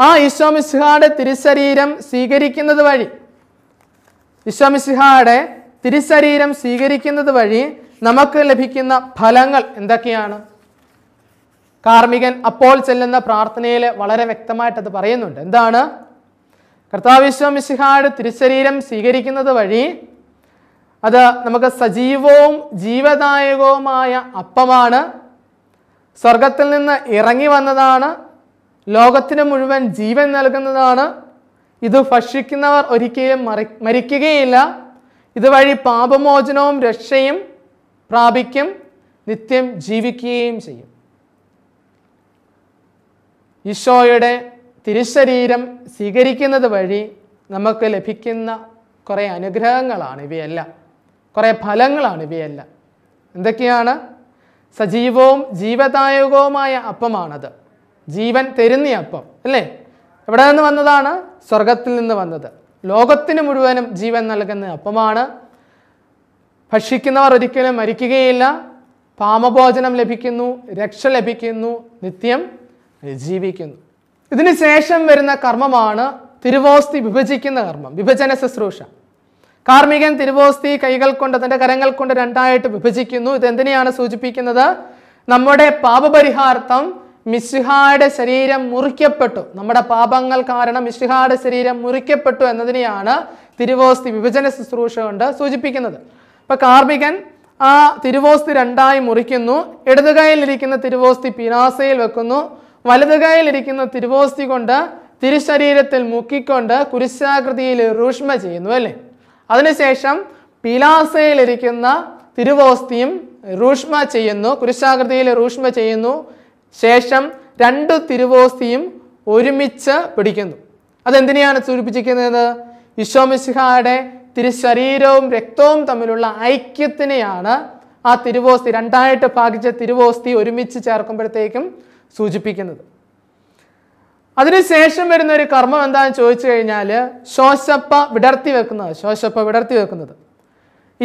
ആ ഈശോമിസിഹായുടെ തിരുശരീരം സ്വീകരിക്കുന്നത് വഴി ഈശോമിസിഹായുടെ തിരുശരീരം സ്വീകരിക്കുന്നത് വഴി നമുക്ക് ലഭിക്കുന്ന ഫലങ്ങൾ എന്തൊക്കെയാണ് കാർമികൻ അപ്പോൾ ചെല്ലുന്ന പ്രാർത്ഥനയിൽ വളരെ വ്യക്തമായിട്ട് അത് പറയുന്നുണ്ട് എന്താണ് കർത്താവിശ്വമിശിഹാട് തിരുശരീരം സ്വീകരിക്കുന്നത് വഴി അത് നമുക്ക് സജീവവും ജീവദായകവുമായ അപ്പമാണ് സ്വർഗത്തിൽ നിന്ന് ഇറങ്ങി വന്നതാണ് ലോകത്തിന് മുഴുവൻ ജീവൻ നൽകുന്നതാണ് ഇത് ഭക്ഷിക്കുന്നവർ ഒരിക്കലും മറി മരിക്കുകയില്ല ഇതുവഴി പാപമോചനവും രക്ഷയും പ്രാപിക്കും നിത്യം ജീവിക്കുകയും ചെയ്യും ഈശോയുടെ തിരുശരീരം സ്വീകരിക്കുന്നത് വഴി നമുക്ക് ലഭിക്കുന്ന കുറേ അനുഗ്രഹങ്ങളാണ് ഇവയെല്ലാം കുറേ ഫലങ്ങളാണ് ഇവയെല്ലാം എന്തൊക്കെയാണ് സജീവവും ജീവദായകവുമായ അപ്പമാണത് ജീവൻ തരുന്ന അപ്പം അല്ലേ എവിടെ നിന്ന് വന്നതാണ് സ്വർഗത്തിൽ നിന്ന് വന്നത് ലോകത്തിന് മുഴുവനും ജീവൻ നൽകുന്ന അപ്പമാണ് ഭക്ഷിക്കുന്നവർ ഒരിക്കലും മരിക്കുകയില്ല പാമഭോജനം ലഭിക്കുന്നു രക്ഷ ലഭിക്കുന്നു നിത്യം ജീവിക്കുന്നു ഇതിനു ശേഷം വരുന്ന കർമ്മമാണ് തിരുവോസ്തി വിഭജിക്കുന്ന കർമ്മം വിഭജന ശുശ്രൂഷ കാർമികൻ തിരുവോസ്തി കൈകൾ കൊണ്ട് തൻ്റെ കരങ്ങൾ കൊണ്ട് രണ്ടായിട്ട് വിഭജിക്കുന്നു ഇതെന്തിനെയാണ് സൂചിപ്പിക്കുന്നത് നമ്മുടെ പാപപരിഹാർത്ഥം മിശിഹായുടെ ശരീരം മുറിക്കപ്പെട്ടു നമ്മുടെ പാപങ്ങൾ കാരണം മിശിഹായുടെ ശരീരം മുറിക്കപ്പെട്ടു എന്നതിനെയാണ് തിരുവോസ്തി വിഭജന ശുശ്രൂഷ കൊണ്ട് സൂചിപ്പിക്കുന്നത് ഇപ്പൊ കാർമികൻ ആ തിരുവോസ്തി രണ്ടായി മുറിക്കുന്നു ഇടതുകൈയിലിരിക്കുന്ന തിരുവോസ്തി പിനാസയിൽ വെക്കുന്നു വലതുകൈയിലിരിക്കുന്ന തിരുവോസ്തി കൊണ്ട് തിരുശരീരത്തിൽ മുക്കിക്കൊണ്ട് കുരിശാകൃതിയിൽ റൂഷ്മ ചെയ്യുന്നു അല്ലേ അതിനുശേഷം പിലാസയിലിരിക്കുന്ന തിരുവോസ്തിയും റൂഷ്മ ചെയ്യുന്നു കുരിശാകൃതിയിൽ റൂഷ്മ ചെയ്യുന്നു ശേഷം രണ്ട് തിരുവോസ്തിയും ഒരുമിച്ച് പിടിക്കുന്നു അതെന്തിനെയാണ് സൂചിപ്പിച്ചിരിക്കുന്നത് ഈശോമിസിഹായുടെ തിരുശരീരവും രക്തവും തമ്മിലുള്ള ഐക്യത്തിനെയാണ് ആ തിരുവോസ്തി രണ്ടായിട്ട് ഭാഗിച്ച തിരുവോസ്തി ഒരുമിച്ച് ചേർക്കുമ്പോഴത്തേക്കും സൂചിപ്പിക്കുന്നത് അതിനുശേഷം വരുന്ന ഒരു കർമ്മം എന്താണെന്ന് ചോദിച്ചു കഴിഞ്ഞാൽ ശോശപ്പ വിടർത്തി വെക്കുന്നത് ശോശപ്പ വിടർത്തി വെക്കുന്നത്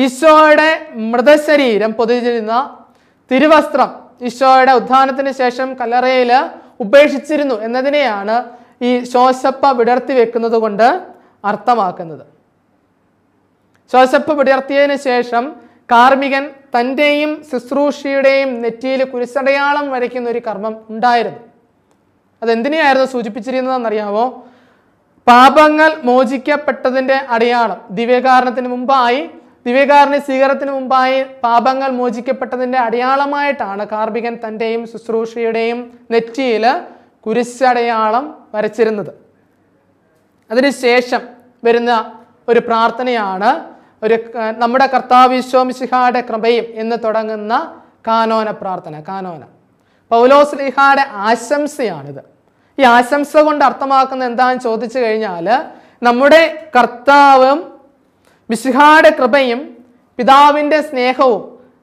ഈശോയുടെ മൃതശരീരം പൊതിഞ്ഞിരുന്ന തിരുവസ്ത്രം ഈശോയുടെ ഉദ്ധാനത്തിന് ശേഷം കല്ലറയിൽ ഉപേക്ഷിച്ചിരുന്നു എന്നതിനെയാണ് ഈ ശോശപ്പ വിടർത്തി വെക്കുന്നത് കൊണ്ട് അർത്ഥമാക്കുന്നത് ശോശപ്പ വിടർത്തിയതിന് ശേഷം കാർമികൻ തൻ്റെയും ശുശ്രൂഷയുടെയും നെറ്റിയിൽ കുരിശടയാളം വരയ്ക്കുന്ന ഒരു കർമ്മം ഉണ്ടായിരുന്നു അതെന്തിനെയായിരുന്നു സൂചിപ്പിച്ചിരുന്നതെന്നറിയാമോ പാപങ്ങൾ മോചിക്കപ്പെട്ടതിൻ്റെ അടയാളം ദിവ്യകാരണത്തിന് മുമ്പായി ദിവ്യകാരണ സ്വീകരണത്തിന് മുമ്പായി പാപങ്ങൾ മോചിക്കപ്പെട്ടതിൻ്റെ അടയാളമായിട്ടാണ് കാർബികൻ തൻ്റെയും ശുശ്രൂഷയുടെയും നെറ്റിയിൽ കുരിശടയാളം വരച്ചിരുന്നത് അതിനുശേഷം വരുന്ന ഒരു പ്രാർത്ഥനയാണ് ഒരു നമ്മുടെ കർത്താവ് വിശ്വമിശിഹായുടെ കൃപയും എന്ന് തുടങ്ങുന്ന കാനോന പ്രാർത്ഥന കാനോന പൗലോസ് ശ്രീഹാടെ ആശംസയാണിത് ഈ ആശംസ കൊണ്ട് അർത്ഥമാക്കുന്ന എന്താന്ന് ചോദിച്ചു കഴിഞ്ഞാൽ നമ്മുടെ കർത്താവും വിശിഹാടെ കൃപയും പിതാവിൻ്റെ സ്നേഹവും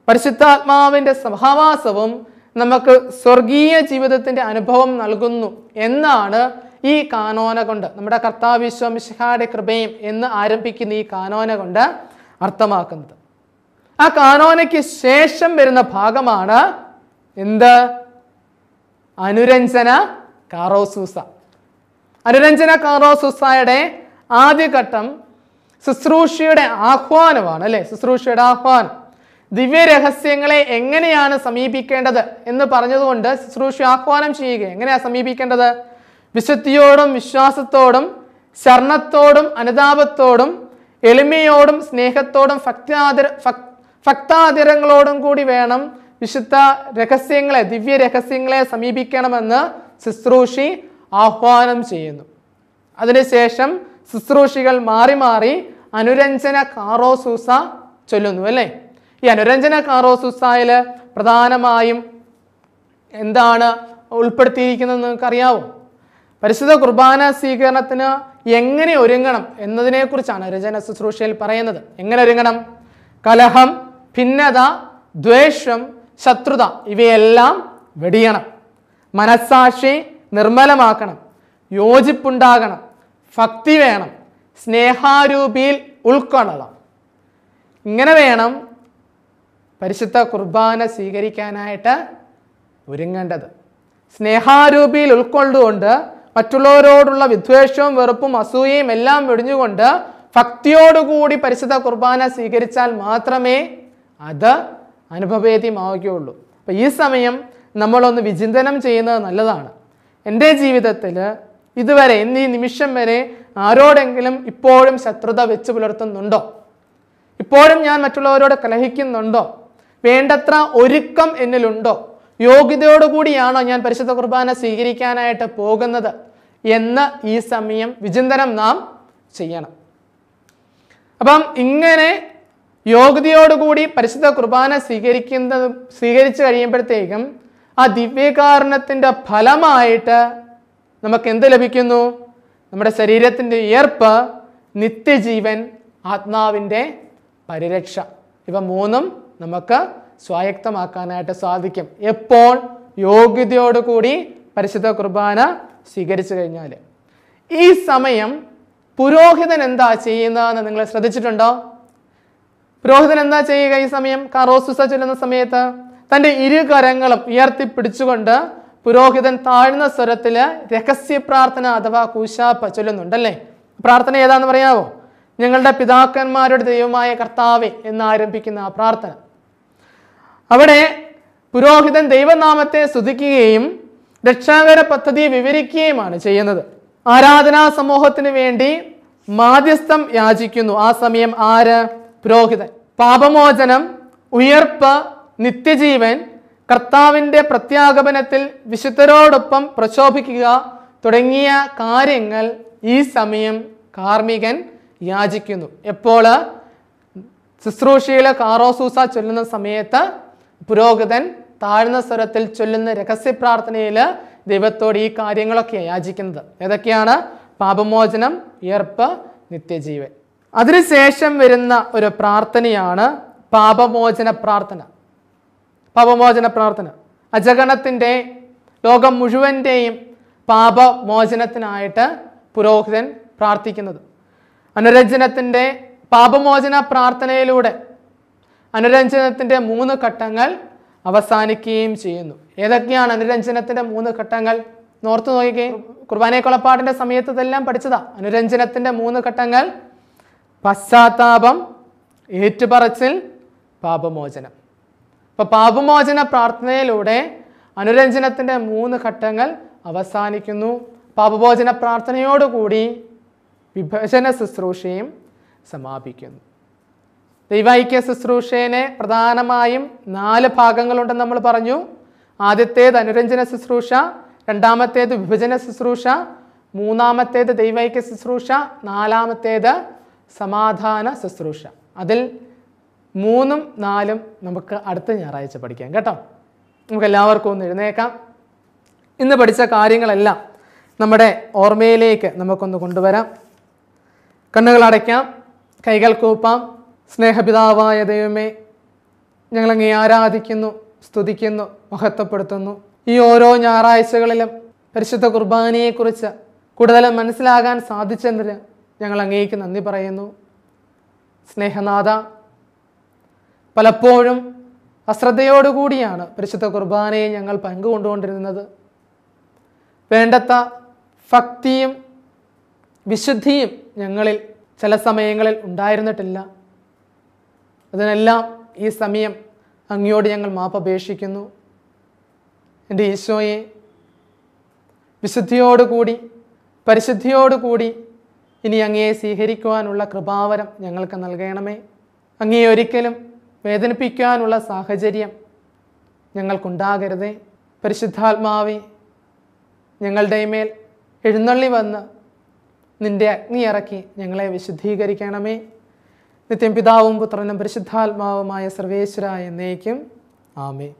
പരിശുദ്ധാത്മാവിൻ്റെ സഹവാസവും നമുക്ക് സ്വർഗീയ ജീവിതത്തിൻ്റെ അനുഭവം നൽകുന്നു എന്നാണ് ഈ കാനോന കൊണ്ട് നമ്മുടെ കർത്താവ് വിശ്വമിശിഹായുടെ കൃപയും എന്ന് ആരംഭിക്കുന്ന ഈ കാനോന കൊണ്ട് അർത്ഥമാക്കുന്നത് ആ കാനോനയ്ക്ക് ശേഷം വരുന്ന ഭാഗമാണ് എന്ത് അനുരഞ്ജന കാറോസൂസ അനുരഞ്ജന കാറോസൂസയുടെ ആദ്യഘട്ടം ശുശ്രൂഷയുടെ ആഹ്വാനമാണ് അല്ലേ ശുശ്രൂഷയുടെ ആഹ്വാനം ദിവ്യരഹസ്യങ്ങളെ എങ്ങനെയാണ് സമീപിക്കേണ്ടത് എന്ന് പറഞ്ഞതുകൊണ്ട് ശുശ്രൂഷ ആഹ്വാനം ചെയ്യുക എങ്ങനെയാണ് സമീപിക്കേണ്ടത് വിശുദ്ധിയോടും വിശ്വാസത്തോടും ശരണത്തോടും അനുതാപത്തോടും എളിമയോടും സ്നേഹത്തോടും ഭക്താതിര ഭക്താതിരങ്ങളോടും കൂടി വേണം വിശുദ്ധ രഹസ്യങ്ങളെ ദിവ്യ രഹസ്യങ്ങളെ സമീപിക്കണമെന്ന് ശുശ്രൂഷി ആഹ്വാനം ചെയ്യുന്നു അതിനുശേഷം ശുശ്രൂഷികൾ മാറി മാറി അനുരഞ്ജന കാറോസൂസ ചൊല്ലുന്നു അല്ലേ ഈ അനുരഞ്ജന കാറോസൂസയിൽ പ്രധാനമായും എന്താണ് ഉൾപ്പെടുത്തിയിരിക്കുന്നത് നിങ്ങൾക്കറിയാവോ പരിശുദ്ധ കുർബാന സ്വീകരണത്തിന് എങ്ങനെ ഒരുങ്ങണം എന്നതിനെക്കുറിച്ചാണ് രചന ശുശ്രൂഷയിൽ പറയുന്നത് എങ്ങനെ ഒരുങ്ങണം കലഹം ഭിന്നത ദ്വേഷം ശത്രുത ഇവയെല്ലാം വെടിയണം മനസ്സാക്ഷി നിർമ്മലമാക്കണം യോജിപ്പുണ്ടാകണം ഭക്തി വേണം സ്നേഹാരൂപിയിൽ ഉൾക്കൊള്ളണം ഇങ്ങനെ വേണം പരിശുദ്ധ കുർബാന സ്വീകരിക്കാനായിട്ട് ഒരുങ്ങേണ്ടത് സ്നേഹാരൂപിയിൽ ഉൾക്കൊണ്ടുകൊണ്ട് മറ്റുള്ളവരോടുള്ള വിദ്വേഷവും വെറുപ്പും അസൂയയും എല്ലാം വെടിഞ്ഞുകൊണ്ട് ഭക്തിയോടുകൂടി പരിശുദ്ധ കുർബാന സ്വീകരിച്ചാൽ മാത്രമേ അത് അനുഭവേദ്യമാവുകയുള്ളൂ അപ്പോൾ ഈ സമയം നമ്മളൊന്ന് വിചിന്തനം ചെയ്യുന്നത് നല്ലതാണ് എൻ്റെ ജീവിതത്തിൽ ഇതുവരെ എന്നീ നിമിഷം വരെ ആരോടെങ്കിലും ഇപ്പോഴും ശത്രുത വെച്ച് പുലർത്തുന്നുണ്ടോ ഇപ്പോഴും ഞാൻ മറ്റുള്ളവരോട് കലഹിക്കുന്നുണ്ടോ വേണ്ടത്ര ഒരുക്കം എന്നിലുണ്ടോ യോഗ്യതയോടുകൂടിയാണോ ഞാൻ പരിശുദ്ധ കുർബാന സ്വീകരിക്കാനായിട്ട് പോകുന്നത് എന്ന് ഈ സമയം വിചിന്തനം നാം ചെയ്യണം അപ്പം ഇങ്ങനെ യോഗ്യതയോടുകൂടി പരിശുദ്ധ കുർബാന സ്വീകരിക്കുന്ന സ്വീകരിച്ചു കഴിയുമ്പോഴത്തേക്കും ആ ദിവ്യകാരണത്തിൻ്റെ ഫലമായിട്ട് നമുക്ക് എന്ത് ലഭിക്കുന്നു നമ്മുടെ ശരീരത്തിൻ്റെ ഉയർപ്പ് നിത്യജീവൻ ആത്മാവിൻ്റെ പരിരക്ഷ ഇവ മൂന്നും നമുക്ക് സ്വായക്തമാക്കാനായിട്ട് സാധിക്കും എപ്പോൾ യോഗ്യതയോടുകൂടി പരിശുദ്ധ കുർബാന സ്വീകരിച്ചു കഴിഞ്ഞാൽ ഈ സമയം പുരോഹിതൻ എന്താ ചെയ്യുന്നതെന്ന് നിങ്ങൾ ശ്രദ്ധിച്ചിട്ടുണ്ടോ പുരോഹിതൻ എന്താ ചെയ്യുക ഈ സമയം കാറോസുസ ചൊല്ലുന്ന സമയത്ത് തൻ്റെ ഇരു കരങ്ങളും ഉയർത്തിപ്പിടിച്ചുകൊണ്ട് പുരോഹിതൻ താഴ്ന്ന സ്വരത്തിൽ രഹസ്യ പ്രാർത്ഥന അഥവാ കൂശാപ്പ് ചൊല്ലുന്നുണ്ടല്ലേ പ്രാർത്ഥന ഏതാണെന്ന് പറയാമോ ഞങ്ങളുടെ പിതാക്കന്മാരുടെ ദൈവമായ കർത്താവെ എന്നാരംഭിക്കുന്ന ആ പ്രാർത്ഥന അവിടെ പുരോഹിതൻ ദൈവനാമത്തെ സ്തുതിക്കുകയും രക്ഷാകര പദ്ധതി വിവരിക്കുകയുമാണ് ചെയ്യുന്നത് ആരാധനാ സമൂഹത്തിന് വേണ്ടി മാധ്യസ്ഥം യാചിക്കുന്നു ആ സമയം ആര് പുരോഹിതൻ പാപമോചനം ഉയർപ്പ് നിത്യജീവൻ കർത്താവിൻ്റെ പ്രത്യാഗമനത്തിൽ വിശുദ്ധരോടൊപ്പം പ്രക്ഷോഭിക്കുക തുടങ്ങിയ കാര്യങ്ങൾ ഈ സമയം കാർമികൻ യാചിക്കുന്നു എപ്പോൾ ശുശ്രൂഷയിലെ കാറോസൂസ ചൊല്ലുന്ന സമയത്ത് പുരോഹിതൻ താഴ്ന്ന സ്വരത്തിൽ ചൊല്ലുന്ന രഹസ്യ പ്രാർത്ഥനയിൽ ദൈവത്തോട് ഈ കാര്യങ്ങളൊക്കെ യാചിക്കുന്നത് ഏതൊക്കെയാണ് പാപമോചനം ഏർപ്പ് നിത്യജീവൻ അതിനുശേഷം വരുന്ന ഒരു പ്രാർത്ഥനയാണ് പാപമോചന പ്രാർത്ഥന പാപമോചന പ്രാർത്ഥന അജഗണത്തിൻ്റെ ലോകം മുഴുവൻ്റെയും പാപമോചനത്തിനായിട്ട് പുരോഹിതൻ പ്രാർത്ഥിക്കുന്നത് അനുരഞ്ജനത്തിൻ്റെ പാപമോചന പ്രാർത്ഥനയിലൂടെ അനുരഞ്ജനത്തിൻ്റെ മൂന്ന് ഘട്ടങ്ങൾ അവസാനിക്കുകയും ചെയ്യുന്നു ഏതൊക്കെയാണ് അനുരഞ്ജനത്തിൻ്റെ മൂന്ന് ഘട്ടങ്ങൾ നോർത്തു നോക്കിക്കേ കുർബാന കൊളപ്പാടിൻ്റെ സമയത്ത് ഇതെല്ലാം പഠിച്ചതാ അനുരഞ്ജനത്തിൻ്റെ മൂന്ന് ഘട്ടങ്ങൾ പശ്ചാത്താപം ഏറ്റുപറച്ചിൽ പാപമോചനം അപ്പോൾ പാപമോചന പ്രാർത്ഥനയിലൂടെ അനുരഞ്ജനത്തിൻ്റെ മൂന്ന് ഘട്ടങ്ങൾ അവസാനിക്കുന്നു പാപമോചന പ്രാർത്ഥനയോടുകൂടി വിഭജന ശുശ്രൂഷയും സമാപിക്കുന്നു ദൈവൈക്യ ശുശ്രൂഷേനെ പ്രധാനമായും നാല് ഭാഗങ്ങളുണ്ടെന്ന് നമ്മൾ പറഞ്ഞു ആദ്യത്തേത് അനുരഞ്ജന ശുശ്രൂഷ രണ്ടാമത്തേത് വിഭജന ശുശ്രൂഷ മൂന്നാമത്തേത് ദൈവൈക്യ ശുശ്രൂഷ നാലാമത്തേത് സമാധാന ശുശ്രൂഷ അതിൽ മൂന്നും നാലും നമുക്ക് അടുത്ത ഞായറാഴ്ച പഠിക്കാം കേട്ടോ നമുക്ക് എല്ലാവർക്കും ഒന്ന് എഴുന്നേക്കാം ഇന്ന് പഠിച്ച കാര്യങ്ങളെല്ലാം നമ്മുടെ ഓർമ്മയിലേക്ക് നമുക്കൊന്ന് കൊണ്ടുവരാം കണ്ണുകൾ അടയ്ക്കാം കൈകൾ കൂപ്പാം സ്നേഹപിതാവായ ദൈവമേ ഞങ്ങളങ്ങേ ആരാധിക്കുന്നു സ്തുതിക്കുന്നു മഹത്വപ്പെടുത്തുന്നു ഈ ഓരോ ഞായറാഴ്ചകളിലും പരിശുദ്ധ കുർബാനയെക്കുറിച്ച് കൂടുതൽ മനസ്സിലാകാൻ സാധിച്ചതിന് ഞങ്ങൾ അങ്ങേക്ക് നന്ദി പറയുന്നു സ്നേഹനാഥ പലപ്പോഴും അശ്രദ്ധയോടുകൂടിയാണ് പരിശുദ്ധ കുർബാനയെ ഞങ്ങൾ പങ്കുകൊണ്ടുകൊണ്ടിരുന്നത് വേണ്ടത്ത ഭക്തിയും വിശുദ്ധിയും ഞങ്ങളിൽ ചില സമയങ്ങളിൽ ഉണ്ടായിരുന്നിട്ടില്ല അതിനെല്ലാം ഈ സമയം അങ്ങയോട് ഞങ്ങൾ മാപ്പ് അപേക്ഷിക്കുന്നു എൻ്റെ ഈശോയെ വിശുദ്ധിയോടുകൂടി പരിശുദ്ധിയോടുകൂടി ഇനി അങ്ങയെ സ്വീകരിക്കുവാനുള്ള കൃപാവരം ഞങ്ങൾക്ക് നൽകണമേ അങ്ങയെ ഒരിക്കലും വേദനിപ്പിക്കാനുള്ള സാഹചര്യം ഞങ്ങൾക്കുണ്ടാകരുതേ പരിശുദ്ധാത്മാവെ ഞങ്ങളുടെ മേൽ എഴുന്നള്ളി വന്ന് നിൻ്റെ അഗ്നി ഇറക്കി ഞങ്ങളെ വിശുദ്ധീകരിക്കണമേ നിത്യം പിതാവും പുത്രനും പരിശുദ്ധാത്മാവുമായ സർവേശ്വര എന്നേക്കും ആമേ